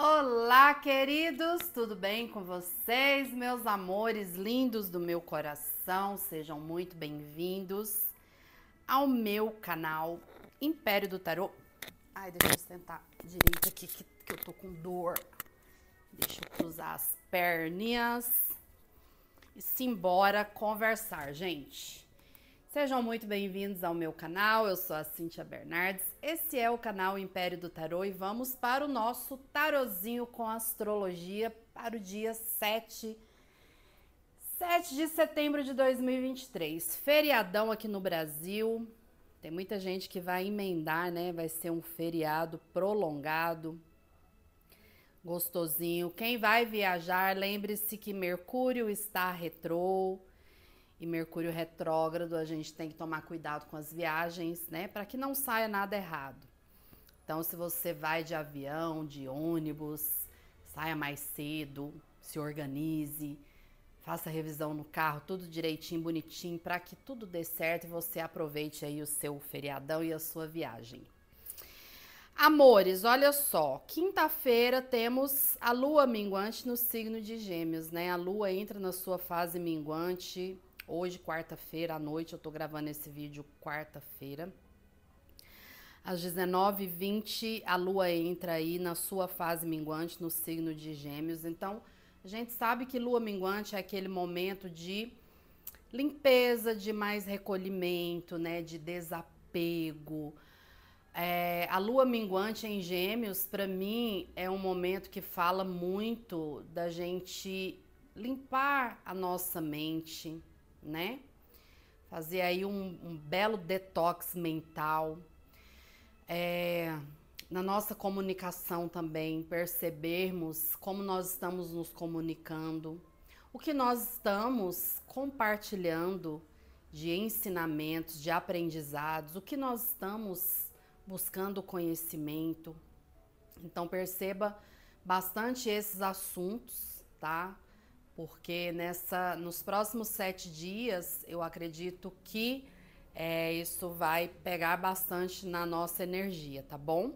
Olá, queridos, tudo bem com vocês? Meus amores lindos do meu coração, sejam muito bem-vindos ao meu canal Império do Tarot. Ai, deixa eu sentar direito aqui que, que eu tô com dor. Deixa eu cruzar as perninhas e simbora conversar, gente. Sejam muito bem-vindos ao meu canal, eu sou a Cintia Bernardes, esse é o canal Império do Tarô e vamos para o nosso tarozinho com astrologia para o dia 7, 7 de setembro de 2023, feriadão aqui no Brasil, tem muita gente que vai emendar, né, vai ser um feriado prolongado, gostosinho, quem vai viajar lembre-se que Mercúrio está retrô, e Mercúrio retrógrado, a gente tem que tomar cuidado com as viagens, né, para que não saia nada errado. Então, se você vai de avião, de ônibus, saia mais cedo, se organize, faça revisão no carro, tudo direitinho, bonitinho, para que tudo dê certo e você aproveite aí o seu feriadão e a sua viagem. Amores, olha só, quinta-feira temos a lua minguante no signo de Gêmeos, né? A lua entra na sua fase minguante Hoje, quarta-feira à noite, eu estou gravando esse vídeo quarta-feira. Às 19h20, a lua entra aí na sua fase minguante, no signo de Gêmeos. Então, a gente sabe que lua minguante é aquele momento de limpeza, de mais recolhimento, né? De desapego. É, a lua minguante em Gêmeos, para mim, é um momento que fala muito da gente limpar a nossa mente, né? Fazer aí um, um belo detox mental. É, na nossa comunicação também, percebermos como nós estamos nos comunicando, o que nós estamos compartilhando de ensinamentos, de aprendizados, o que nós estamos buscando conhecimento. Então perceba bastante esses assuntos, tá? porque nessa, nos próximos sete dias eu acredito que é, isso vai pegar bastante na nossa energia, tá bom?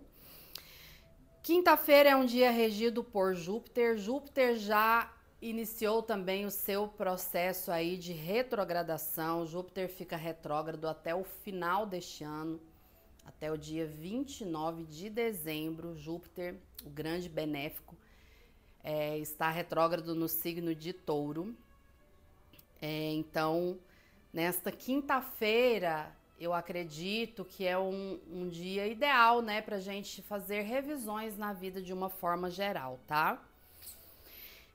Quinta-feira é um dia regido por Júpiter. Júpiter já iniciou também o seu processo aí de retrogradação. Júpiter fica retrógrado até o final deste ano, até o dia 29 de dezembro. Júpiter, o grande benéfico, é, está retrógrado no signo de touro. É, então, nesta quinta-feira, eu acredito que é um, um dia ideal, né, para gente fazer revisões na vida de uma forma geral, tá?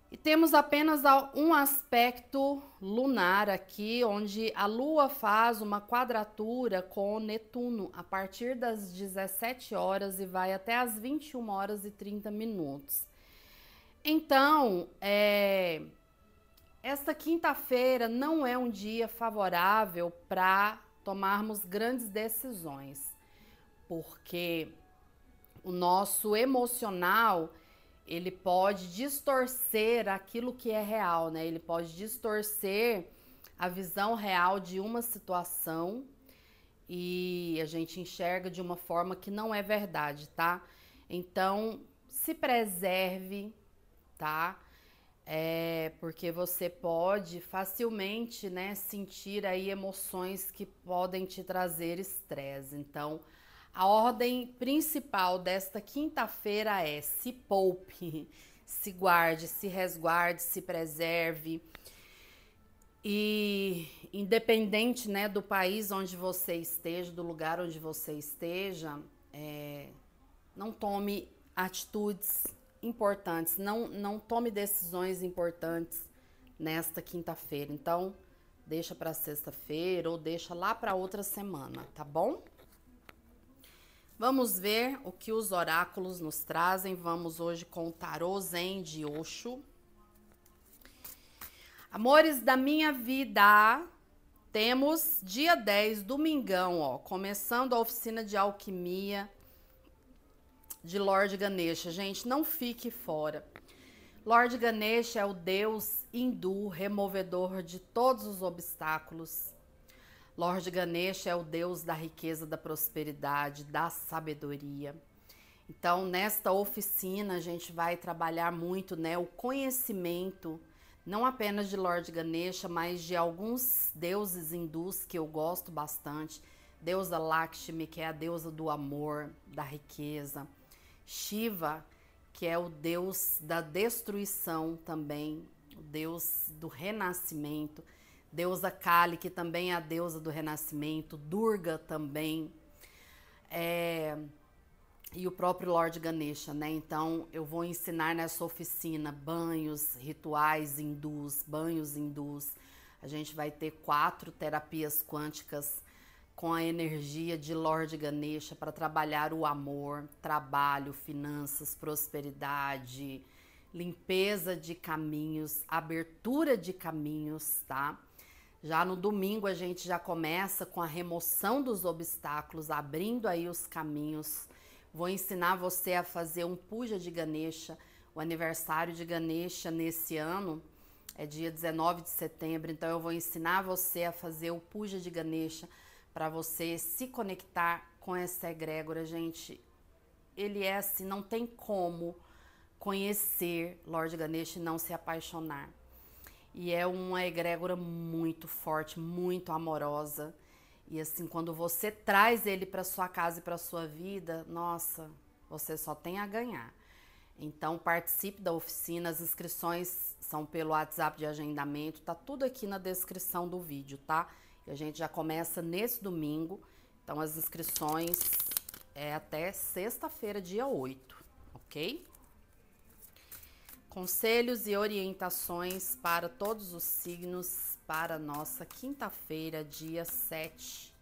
E temos apenas um aspecto lunar aqui, onde a Lua faz uma quadratura com Netuno a partir das 17 horas e vai até as 21 horas e 30 minutos. Então, é, esta quinta-feira não é um dia favorável para tomarmos grandes decisões, porque o nosso emocional ele pode distorcer aquilo que é real, né? Ele pode distorcer a visão real de uma situação e a gente enxerga de uma forma que não é verdade, tá? Então, se preserve, tá? É, porque você pode facilmente, né, sentir aí emoções que podem te trazer estresse. Então, a ordem principal desta quinta-feira é: se poupe, se guarde, se resguarde, se preserve. E independente né, do país onde você esteja, do lugar onde você esteja, é, não tome atitudes importantes. Não, não tome decisões importantes nesta quinta-feira. Então, deixa para sexta-feira ou deixa lá para outra semana, tá bom? Vamos ver o que os oráculos nos trazem. Vamos hoje com o Tarô Zen de Oxo. Amores da minha vida, temos dia 10, domingão, ó, começando a oficina de alquimia de Lord Ganesha. Gente, não fique fora. Lord Ganesha é o deus hindu removedor de todos os obstáculos. Lord Ganesha é o deus da riqueza, da prosperidade, da sabedoria. Então, nesta oficina, a gente vai trabalhar muito né, o conhecimento, não apenas de Lord Ganesha, mas de alguns deuses hindus que eu gosto bastante. Deusa Lakshmi, que é a deusa do amor, da riqueza. Shiva, que é o deus da destruição também, o deus do renascimento, deusa Kali, que também é a deusa do renascimento, Durga também, é, e o próprio Lord Ganesha, né? Então eu vou ensinar nessa oficina banhos, rituais hindus, banhos hindus. A gente vai ter quatro terapias quânticas com a energia de Lord Ganesha para trabalhar o amor, trabalho, finanças, prosperidade, limpeza de caminhos, abertura de caminhos, tá? Já no domingo a gente já começa com a remoção dos obstáculos, abrindo aí os caminhos. Vou ensinar você a fazer um puja de Ganesha. O aniversário de Ganesha nesse ano é dia 19 de setembro, então eu vou ensinar você a fazer o puja de Ganesha para você se conectar com essa egrégora, gente. Ele é assim, não tem como conhecer Lord Ganesha e não se apaixonar. E é uma egrégora muito forte, muito amorosa. E assim, quando você traz ele para sua casa e para sua vida, nossa, você só tem a ganhar. Então participe da oficina, as inscrições são pelo WhatsApp de agendamento, tá tudo aqui na descrição do vídeo, tá? E a gente já começa nesse domingo. Então, as inscrições é até sexta-feira, dia 8, ok? Conselhos e orientações para todos os signos para nossa quinta-feira, dia 7,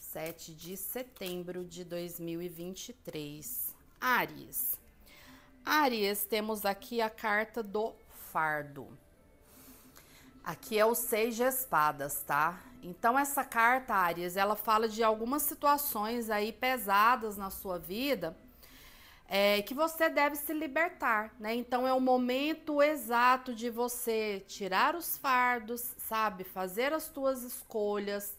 7 de setembro de 2023. Aries. Aries, temos aqui a carta do fardo. Aqui é o Seis de Espadas, tá? Então essa carta, Aries, ela fala de algumas situações aí pesadas na sua vida é, que você deve se libertar, né? Então é o momento exato de você tirar os fardos, sabe? Fazer as tuas escolhas.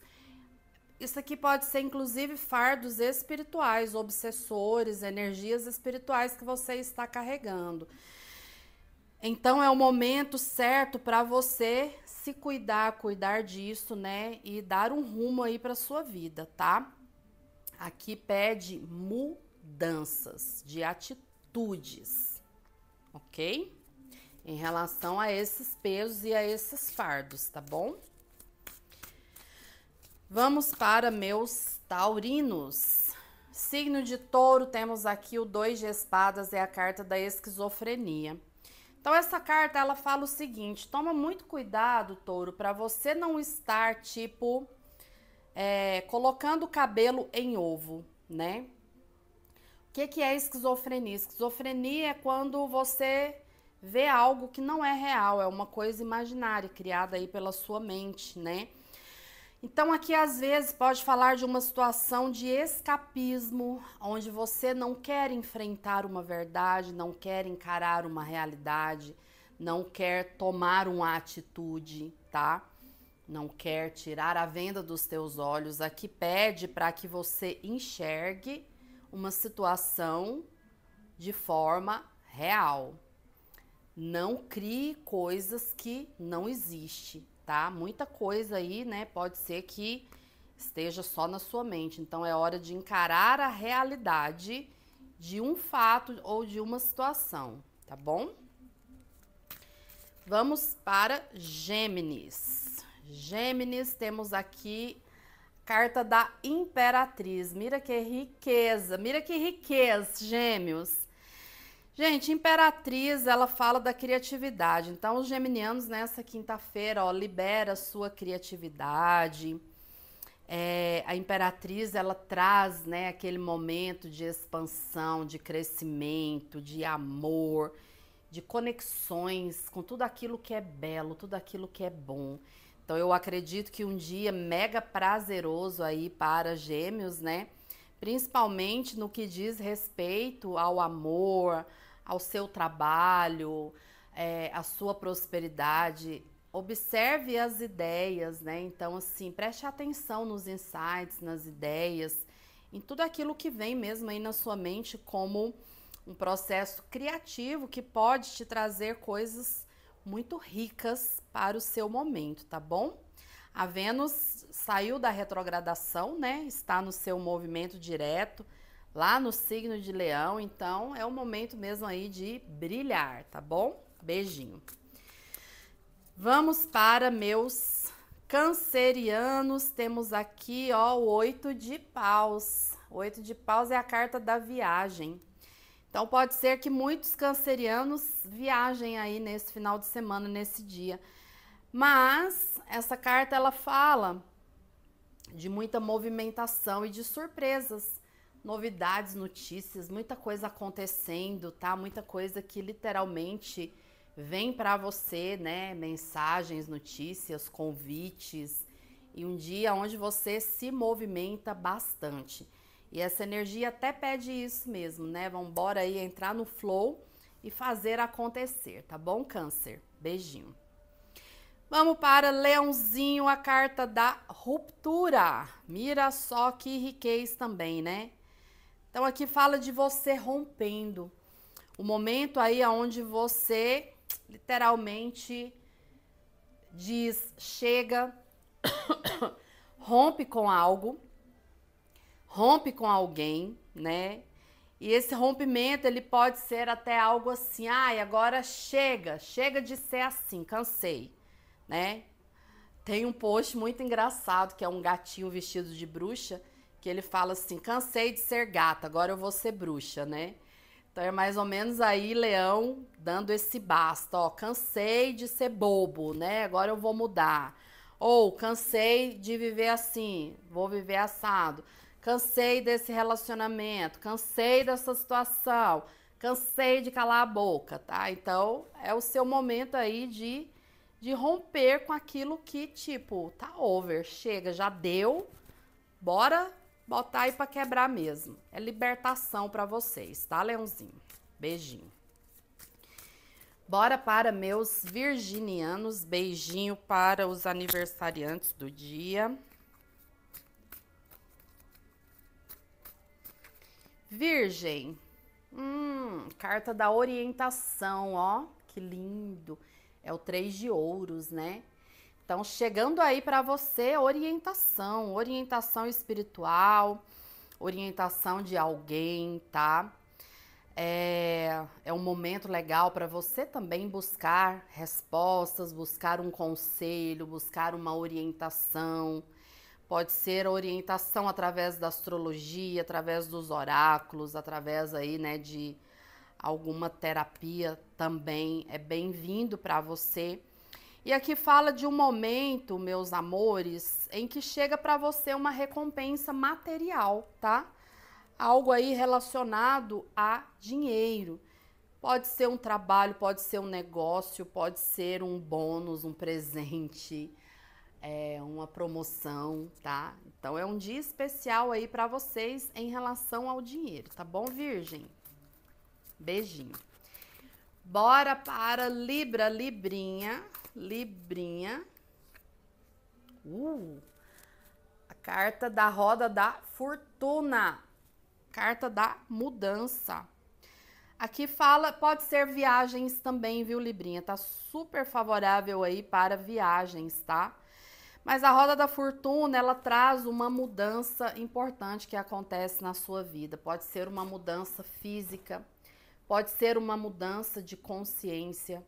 Isso aqui pode ser inclusive fardos espirituais, obsessores, energias espirituais que você está carregando. Então é o momento certo para você se cuidar, cuidar disso, né? E dar um rumo aí para sua vida, tá? Aqui pede mudanças de atitudes, ok? Em relação a esses pesos e a esses fardos, tá bom? Vamos para meus taurinos. Signo de touro, temos aqui o dois de espadas, é a carta da esquizofrenia. Então essa carta ela fala o seguinte: toma muito cuidado, Touro, para você não estar tipo é, colocando o cabelo em ovo, né? O que, que é esquizofrenia? Esquizofrenia é quando você vê algo que não é real, é uma coisa imaginária criada aí pela sua mente, né? Então, aqui às vezes pode falar de uma situação de escapismo, onde você não quer enfrentar uma verdade, não quer encarar uma realidade, não quer tomar uma atitude, tá? Não quer tirar a venda dos teus olhos. Aqui pede para que você enxergue uma situação de forma real. Não crie coisas que não existem tá? Muita coisa aí, né? Pode ser que esteja só na sua mente. Então é hora de encarar a realidade de um fato ou de uma situação, tá bom? Vamos para Gêmeos. Gêmeos, temos aqui carta da Imperatriz. Mira que riqueza, mira que riqueza, Gêmeos. Gente, Imperatriz, ela fala da criatividade. Então, os geminianos nessa quinta-feira, ó, libera sua criatividade. É, a Imperatriz, ela traz, né, aquele momento de expansão, de crescimento, de amor, de conexões com tudo aquilo que é belo, tudo aquilo que é bom. Então, eu acredito que um dia mega prazeroso aí para gêmeos, né? principalmente no que diz respeito ao amor, ao seu trabalho, é, à sua prosperidade. Observe as ideias, né? Então, assim, preste atenção nos insights, nas ideias, em tudo aquilo que vem mesmo aí na sua mente como um processo criativo que pode te trazer coisas muito ricas para o seu momento, tá bom? A Vênus saiu da retrogradação, né? Está no seu movimento direto, lá no signo de Leão, então é o momento mesmo aí de brilhar, tá bom? Beijinho. Vamos para meus cancerianos. Temos aqui, ó, o oito de paus. Oito de paus é a carta da viagem. Então pode ser que muitos cancerianos viajem aí nesse final de semana, nesse dia. Mas essa carta ela fala de muita movimentação e de surpresas, novidades, notícias, muita coisa acontecendo, tá? Muita coisa que literalmente vem para você, né? Mensagens, notícias, convites e um dia onde você se movimenta bastante. E essa energia até pede isso mesmo, né? Vamos embora aí entrar no flow e fazer acontecer, tá bom, Câncer? Beijinho. Vamos para Leãozinho, a carta da ruptura. Mira só que riquez também, né? Então aqui fala de você rompendo. O momento aí onde você literalmente diz chega, rompe com algo, rompe com alguém, né? E esse rompimento ele pode ser até algo assim, ai, ah, agora chega, chega de ser assim, cansei né? Tem um post muito engraçado que é um gatinho vestido de bruxa que ele fala assim: cansei de ser gata, agora eu vou ser bruxa, né? Então é mais ou menos aí Leão dando esse basta, ó, cansei de ser bobo, né? Agora eu vou mudar. Ou cansei de viver assim, vou viver assado. Cansei desse relacionamento, cansei dessa situação, cansei de calar a boca, tá? Então é o seu momento aí de de romper com aquilo que, tipo, tá over, chega, já deu, bora botar aí pra quebrar mesmo. É libertação para vocês, tá, Leãozinho? Beijinho. Bora para meus virginianos, beijinho para os aniversariantes do dia. Virgem, hum, carta da orientação, ó, que lindo. É o três de ouros, né? Então, chegando aí para você orientação, orientação espiritual, orientação de alguém, tá? É, é um momento legal para você também buscar respostas, buscar um conselho, buscar uma orientação. Pode ser orientação através da astrologia, através dos oráculos, através aí, né, de, alguma terapia também é bem-vindo para você. E aqui fala de um momento, meus amores, em que chega para você uma recompensa material, tá? Algo aí relacionado a dinheiro. Pode ser um trabalho, pode ser um negócio, pode ser um bônus, um presente, é, uma promoção, tá? Então é um dia especial aí para vocês em relação ao dinheiro, tá bom, Virgem? Beijinho. Bora para Libra, Librinha, Librinha. Uh, a carta da roda da fortuna, carta da mudança. Aqui fala, pode ser viagens também, viu, Librinha? Tá super favorável aí para viagens, tá? Mas a roda da fortuna, ela traz uma mudança importante que acontece na sua vida. Pode ser uma mudança física, Pode ser uma mudança de consciência,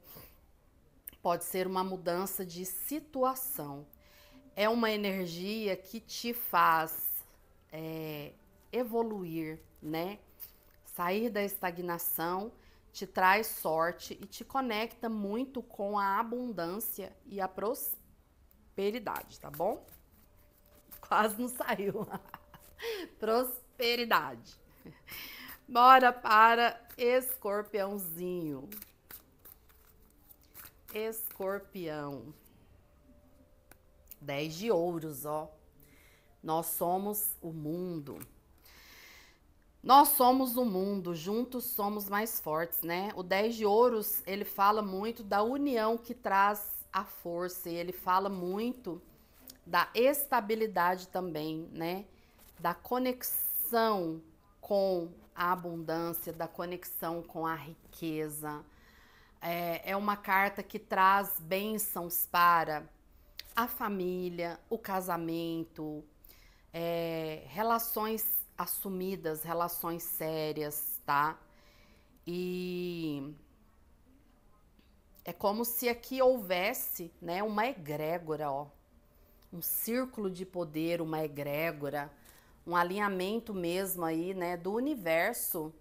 pode ser uma mudança de situação. É uma energia que te faz é, evoluir, né? Sair da estagnação te traz sorte e te conecta muito com a abundância e a prosperidade, tá bom? Quase não saiu. prosperidade. Bora para escorpiãozinho. Escorpião. Dez de ouros, ó. Nós somos o mundo. Nós somos o mundo, juntos somos mais fortes, né? O 10 de ouros, ele fala muito da união que traz a força e ele fala muito da estabilidade também, né? Da conexão com a abundância, da conexão com a riqueza. É, é uma carta que traz bênçãos para a família, o casamento, é, relações assumidas, relações sérias, tá? E é como se aqui houvesse, né, uma egrégora, ó. Um círculo de poder, uma egrégora um alinhamento mesmo aí, né, do universo,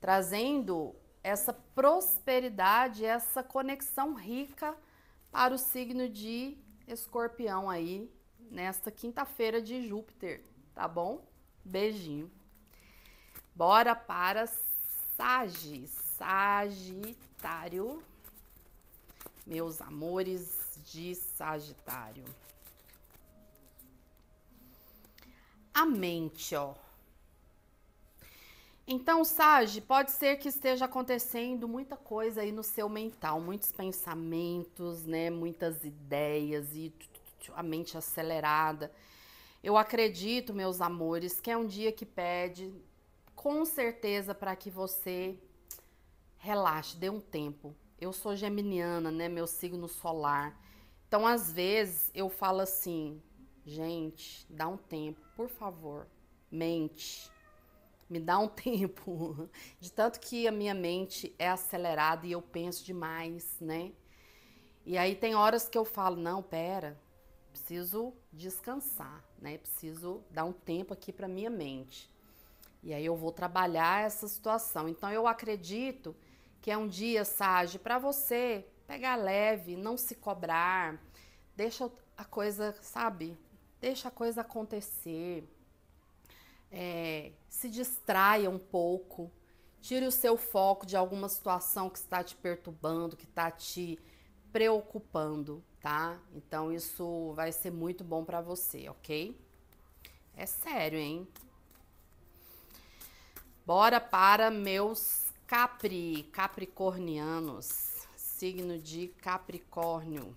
trazendo essa prosperidade, essa conexão rica para o signo de Escorpião aí nesta quinta-feira de Júpiter, tá bom? Beijinho. Bora para Sagi, Sagitário. Meus amores de Sagitário. a mente, ó. Então, Sage, pode ser que esteja acontecendo muita coisa aí no seu mental, muitos pensamentos, né, muitas ideias e a mente acelerada. Eu acredito, meus amores, que é um dia que pede com certeza para que você relaxe, dê um tempo. Eu sou geminiana, né, meu signo solar. Então, às vezes eu falo assim, Gente, dá um tempo, por favor. Mente. Me dá um tempo. De tanto que a minha mente é acelerada e eu penso demais, né? E aí tem horas que eu falo, não, pera, preciso descansar, né? Preciso dar um tempo aqui para minha mente. E aí eu vou trabalhar essa situação. Então eu acredito que é um dia, Sage, para você pegar leve, não se cobrar, deixa a coisa, sabe, deixa a coisa acontecer, é, se distraia um pouco, tire o seu foco de alguma situação que está te perturbando, que está te preocupando, tá? Então isso vai ser muito bom para você, ok? É sério, hein? Bora para meus Capri, Capricornianos, signo de Capricórnio.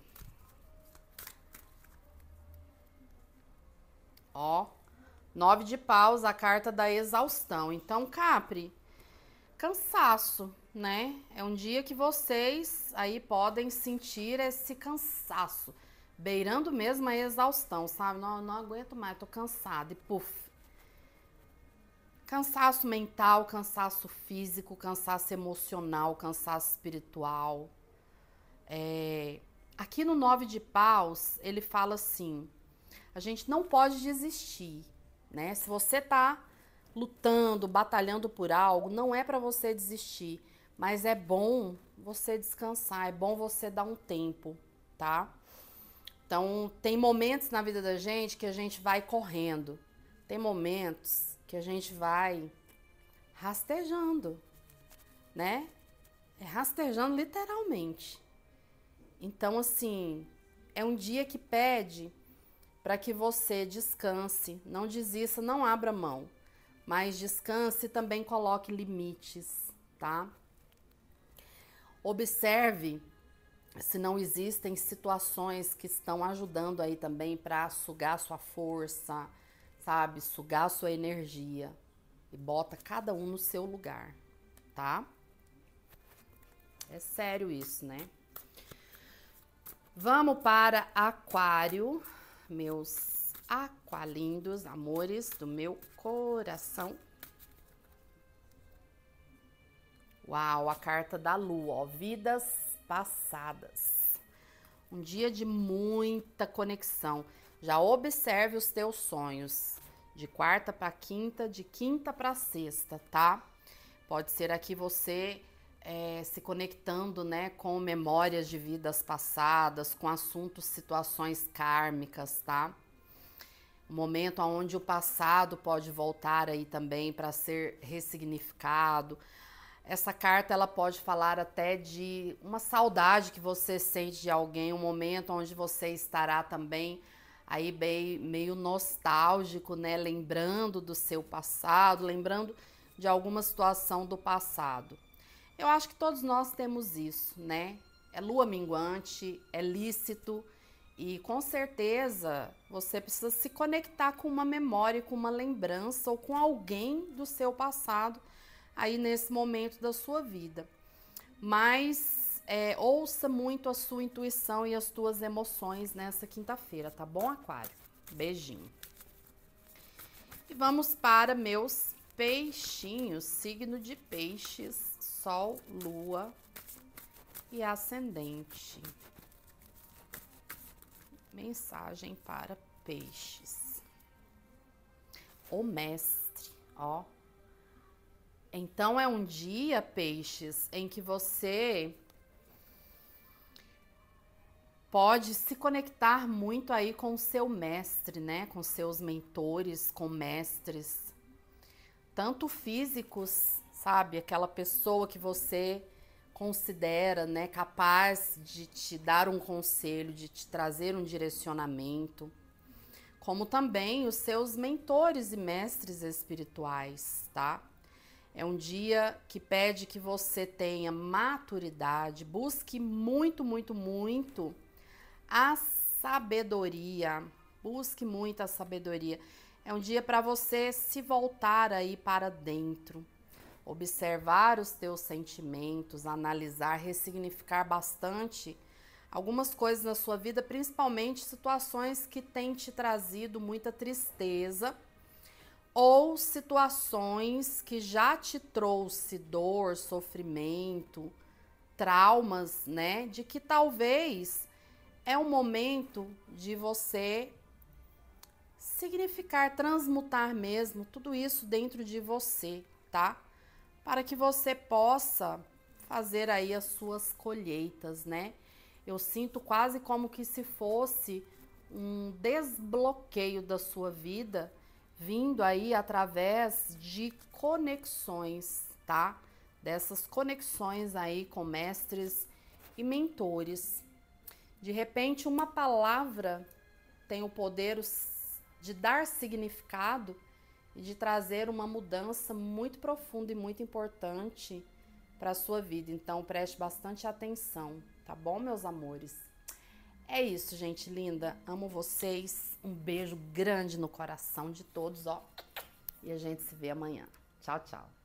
Ó, nove de paus, a carta da exaustão. Então, Capri, cansaço, né? É um dia que vocês aí podem sentir esse cansaço, beirando mesmo a exaustão, sabe? Não, não aguento mais, tô cansada e puf. Cansaço mental, cansaço físico, cansaço emocional, cansaço espiritual. É... Aqui no Nove de Paus, ele fala assim: a gente não pode desistir, né? Se você está lutando, batalhando por algo, não é para você desistir, mas é bom você descansar, é bom você dar um tempo, tá? Então, tem momentos na vida da gente que a gente vai correndo, tem momentos que a gente vai rastejando, né? É rastejando literalmente. Então, assim, é um dia que pede para que você descanse, não desista, não abra mão, mas descanse e também coloque limites, tá? Observe se não existem situações que estão ajudando aí também para sugar sua força, sabe? Sugar sua energia e bota cada um no seu lugar, tá? É sério isso, né? Vamos para Aquário meus aqualindos, amores do meu coração. Uau, a carta da lua, ó, vidas passadas. Um dia de muita conexão. Já observe os teus sonhos de quarta para quinta, de quinta para sexta, tá? Pode ser aqui você é, se conectando né, com memórias de vidas passadas, com assuntos, situações kármicas, tá? Um momento onde o passado pode voltar aí também para ser ressignificado. Essa carta ela pode falar até de uma saudade que você sente de alguém, um momento onde você estará também aí bem, meio nostálgico, né, lembrando do seu passado, lembrando de alguma situação do passado. Eu acho que todos nós temos isso, né? É lua minguante, é lícito e com certeza você precisa se conectar com uma memória, com uma lembrança ou com alguém do seu passado aí nesse momento da sua vida. Mas é, ouça muito a sua intuição e as tuas emoções nessa quinta-feira, tá bom, Aquário? Beijinho. E vamos para meus peixinhos, signo de peixes. Sol, Lua e Ascendente. Mensagem para peixes. O mestre, ó. Então é um dia, peixes, em que você pode se conectar muito aí com o seu mestre, né? Com seus mentores, com mestres, tanto físicos sabe? Aquela pessoa que você considera, né, capaz de te dar um conselho, de te trazer um direcionamento, como também os seus mentores e mestres espirituais, tá? É um dia que pede que você tenha maturidade, busque muito, muito, muito a sabedoria. Busque muita sabedoria. É um dia para você se voltar aí para dentro, observar os teus sentimentos, analisar, ressignificar bastante algumas coisas na sua vida, principalmente situações que têm te trazido muita tristeza ou situações que já te trouxe dor, sofrimento, traumas, né? De que talvez é o momento de você significar, transmutar mesmo tudo isso dentro de você, tá? para que você possa fazer aí as suas colheitas, né? Eu sinto quase como que se fosse um desbloqueio da sua vida, vindo aí através de conexões, tá? Dessas conexões aí com mestres e mentores. De repente, uma palavra tem o poder de dar significado e de trazer uma mudança muito profunda e muito importante para a sua vida. Então preste bastante atenção, tá bom, meus amores? É isso, gente linda. Amo vocês. Um beijo grande no coração de todos, ó. E a gente se vê amanhã. Tchau, tchau.